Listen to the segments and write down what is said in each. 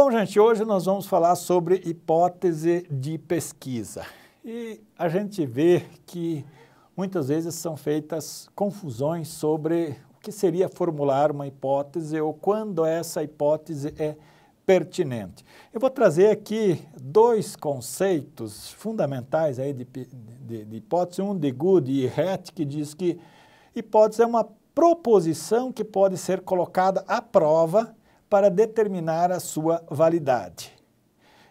Bom, gente, hoje nós vamos falar sobre hipótese de pesquisa. E a gente vê que muitas vezes são feitas confusões sobre o que seria formular uma hipótese ou quando essa hipótese é pertinente. Eu vou trazer aqui dois conceitos fundamentais aí de, de, de hipótese, um de Good e Hatt que diz que hipótese é uma proposição que pode ser colocada à prova para determinar a sua validade.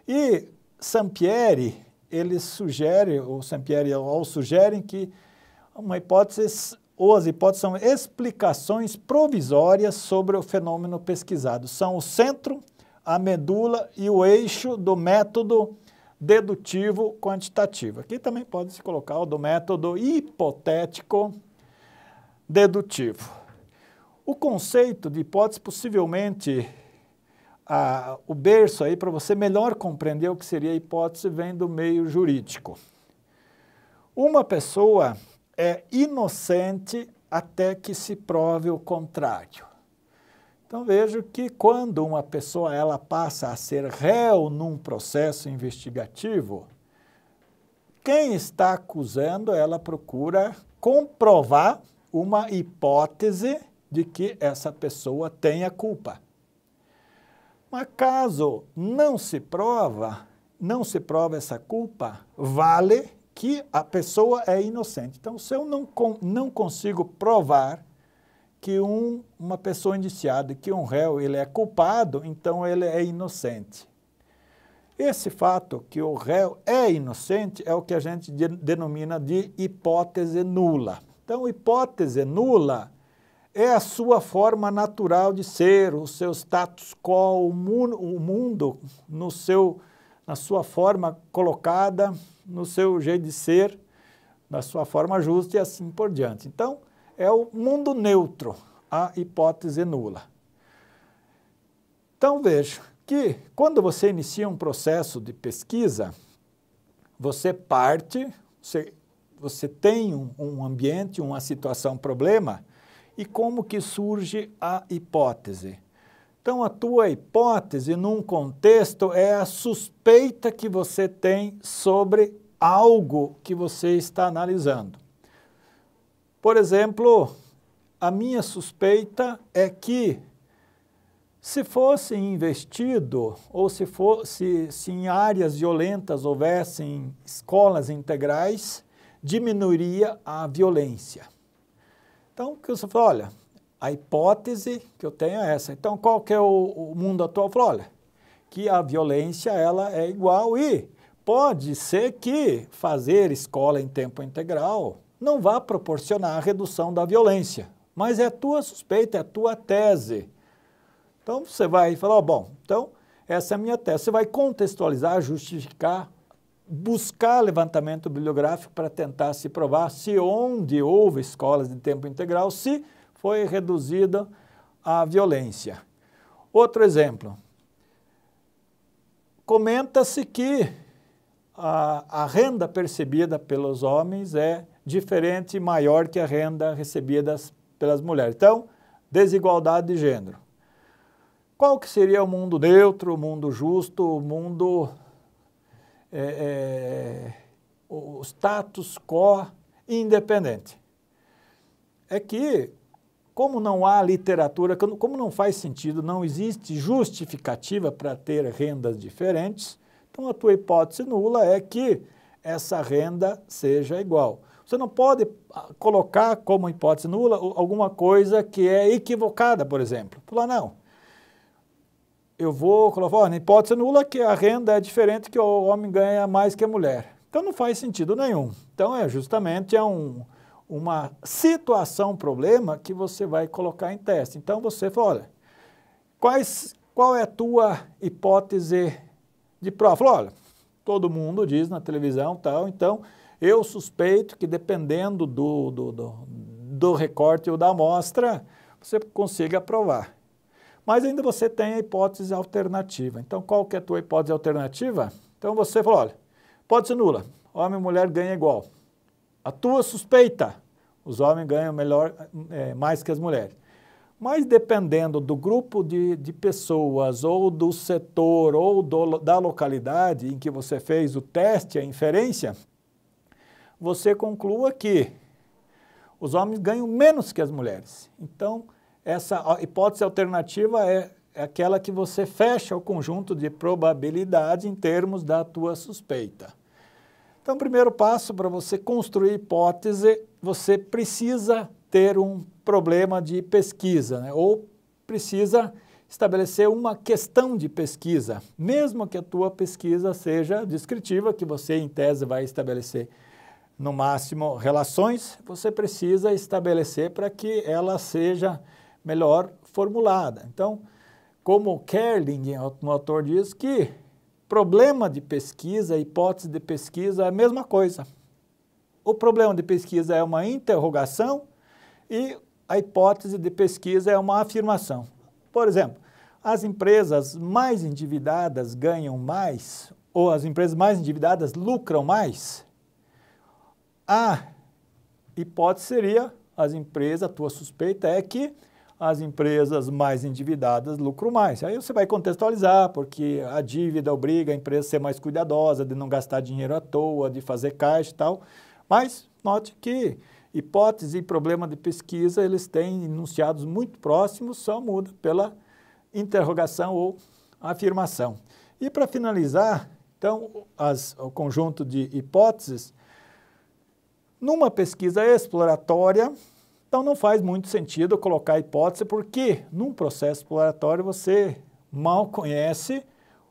E Sampieri, ele sugere, ou Sampieri e sugerem que uma hipótese, ou as hipóteses são explicações provisórias sobre o fenômeno pesquisado. São o centro, a medula e o eixo do método dedutivo quantitativo. Aqui também pode se colocar o do método hipotético dedutivo. O conceito de hipótese possivelmente a, o berço aí para você melhor compreender o que seria a hipótese vem do meio jurídico. Uma pessoa é inocente até que se prove o contrário. Então vejo que quando uma pessoa ela passa a ser réu num processo investigativo, quem está acusando ela procura comprovar uma hipótese de que essa pessoa tenha culpa. Mas caso não se prova, não se prova essa culpa, vale que a pessoa é inocente. Então, se eu não, não consigo provar que um, uma pessoa indiciada, que um réu, ele é culpado, então ele é inocente. Esse fato que o réu é inocente é o que a gente denomina de hipótese nula. Então, hipótese nula é a sua forma natural de ser, o seu status quo, o, o mundo no seu, na sua forma colocada, no seu jeito de ser, na sua forma justa e assim por diante. Então, é o mundo neutro, a hipótese nula. Então, veja que quando você inicia um processo de pesquisa, você parte, você, você tem um, um ambiente, uma situação, um problema, e como que surge a hipótese. Então, a tua hipótese, num contexto, é a suspeita que você tem sobre algo que você está analisando. Por exemplo, a minha suspeita é que se fosse investido ou se fosse se em áreas violentas houvessem escolas integrais, diminuiria a violência. Então, o que você falou, olha, a hipótese que eu tenho é essa. Então, qual que é o, o mundo atual? Falou, olha, que a violência ela é igual e pode ser que fazer escola em tempo integral não vá proporcionar a redução da violência, mas é a tua suspeita, é a tua tese. Então, você vai falar, oh, bom, então essa é a minha tese. Você vai contextualizar, justificar buscar levantamento bibliográfico para tentar se provar se onde houve escolas de tempo integral, se foi reduzida a violência. Outro exemplo. Comenta-se que a, a renda percebida pelos homens é diferente e maior que a renda recebida pelas mulheres. Então, desigualdade de gênero. Qual que seria o mundo neutro, o mundo justo, o mundo é, é o status quo independente. É que, como não há literatura, como não faz sentido, não existe justificativa para ter rendas diferentes, então a tua hipótese nula é que essa renda seja igual. Você não pode ah, colocar como hipótese nula alguma coisa que é equivocada, por exemplo. Falar, não, eu vou colocar, na hipótese nula que a renda é diferente, que o homem ganha mais que a mulher. Então não faz sentido nenhum. Então é justamente é um, uma situação, problema que você vai colocar em teste. Então você fala, olha, quais, qual é a tua hipótese de prova? Fala, olha, todo mundo diz na televisão tal, então eu suspeito que dependendo do, do, do, do recorte ou da amostra, você consiga aprovar. Mas ainda você tem a hipótese alternativa. Então, qual que é a tua hipótese alternativa? Então, você fala, olha, hipótese nula, homem e mulher ganham igual. A tua suspeita, os homens ganham melhor, é, mais que as mulheres. Mas dependendo do grupo de, de pessoas, ou do setor, ou do, da localidade em que você fez o teste, a inferência, você conclua que os homens ganham menos que as mulheres. Então, essa hipótese alternativa é, é aquela que você fecha o conjunto de probabilidade em termos da tua suspeita. Então, o primeiro passo para você construir hipótese, você precisa ter um problema de pesquisa, né? ou precisa estabelecer uma questão de pesquisa, mesmo que a tua pesquisa seja descritiva, que você em tese vai estabelecer no máximo relações, você precisa estabelecer para que ela seja melhor formulada. Então, como Kerling, um autor, diz que problema de pesquisa, hipótese de pesquisa é a mesma coisa. O problema de pesquisa é uma interrogação e a hipótese de pesquisa é uma afirmação. Por exemplo, as empresas mais endividadas ganham mais ou as empresas mais endividadas lucram mais? A hipótese seria, as empresas, a tua suspeita é que as empresas mais endividadas lucram mais. Aí você vai contextualizar, porque a dívida obriga a empresa a ser mais cuidadosa, de não gastar dinheiro à toa, de fazer caixa e tal. Mas note que hipótese e problema de pesquisa, eles têm enunciados muito próximos, só muda pela interrogação ou afirmação. E para finalizar, então, as, o conjunto de hipóteses, numa pesquisa exploratória, então não faz muito sentido colocar a hipótese, porque num processo exploratório você mal conhece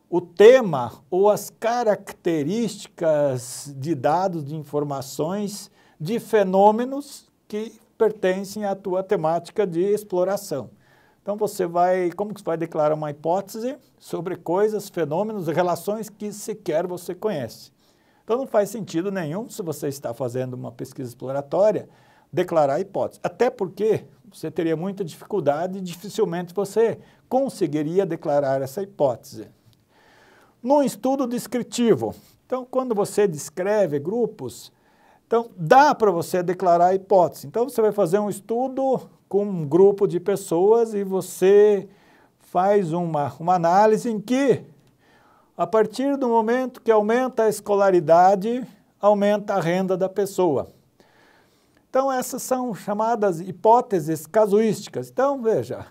o tema ou as características de dados, de informações, de fenômenos que pertencem à tua temática de exploração. Então você vai, como que você vai declarar uma hipótese sobre coisas, fenômenos, relações que sequer você conhece. Então não faz sentido nenhum se você está fazendo uma pesquisa exploratória declarar a hipótese. Até porque você teria muita dificuldade e dificilmente você conseguiria declarar essa hipótese. No estudo descritivo, então quando você descreve grupos, então dá para você declarar a hipótese. Então você vai fazer um estudo com um grupo de pessoas e você faz uma, uma análise em que, a partir do momento que aumenta a escolaridade, aumenta a renda da pessoa. Então, essas são chamadas hipóteses casuísticas. Então, veja,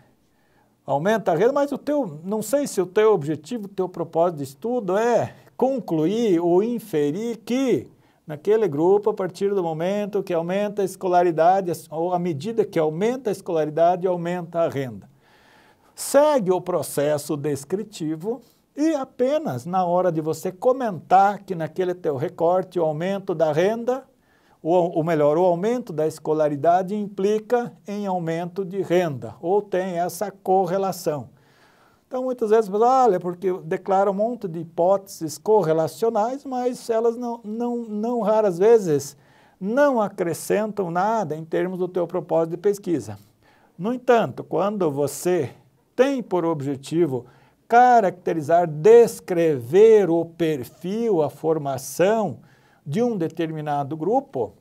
aumenta a renda, mas o teu, não sei se o teu objetivo, o teu propósito de estudo é concluir ou inferir que naquele grupo, a partir do momento que aumenta a escolaridade, ou à medida que aumenta a escolaridade, aumenta a renda. Segue o processo descritivo e apenas na hora de você comentar que naquele teu recorte o aumento da renda ou, ou melhor, o aumento da escolaridade implica em aumento de renda, ou tem essa correlação. Então, muitas vezes, olha, porque declara um monte de hipóteses correlacionais, mas elas não, não, não raras vezes não acrescentam nada em termos do teu propósito de pesquisa. No entanto, quando você tem por objetivo caracterizar, descrever o perfil, a formação, de um determinado grupo,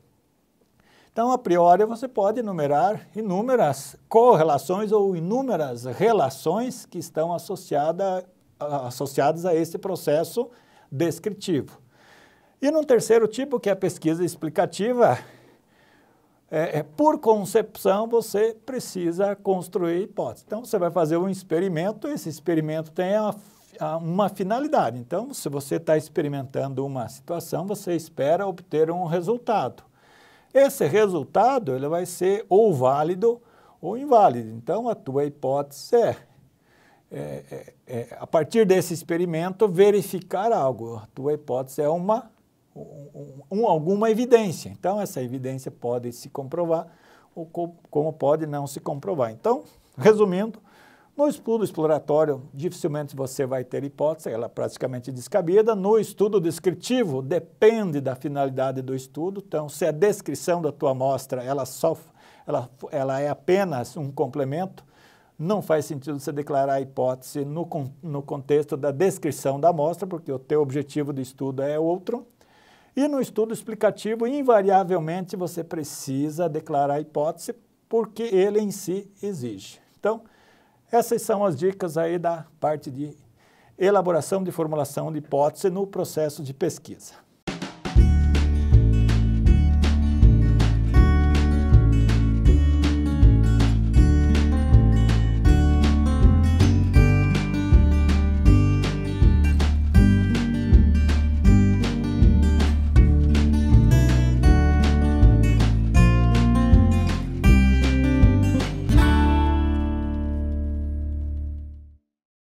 então, a priori, você pode enumerar inúmeras correlações ou inúmeras relações que estão associada, associadas a esse processo descritivo. E num terceiro tipo, que é a pesquisa explicativa, é, é, por concepção, você precisa construir hipóteses. Então, você vai fazer um experimento, esse experimento tem a uma finalidade. Então, se você está experimentando uma situação, você espera obter um resultado. Esse resultado ele vai ser ou válido ou inválido. Então, a tua hipótese é, é, é, é a partir desse experimento, verificar algo. A tua hipótese é uma, um, um, alguma evidência. Então, essa evidência pode se comprovar ou co como pode não se comprovar. Então, resumindo, no estudo exploratório, dificilmente você vai ter hipótese, ela é praticamente descabida. No estudo descritivo, depende da finalidade do estudo. Então, se a descrição da tua amostra ela só, ela, ela é apenas um complemento, não faz sentido você declarar a hipótese no, no contexto da descrição da amostra, porque o teu objetivo do estudo é outro. E no estudo explicativo, invariavelmente, você precisa declarar a hipótese, porque ele em si exige. Então, essas são as dicas aí da parte de elaboração de formulação de hipótese no processo de pesquisa.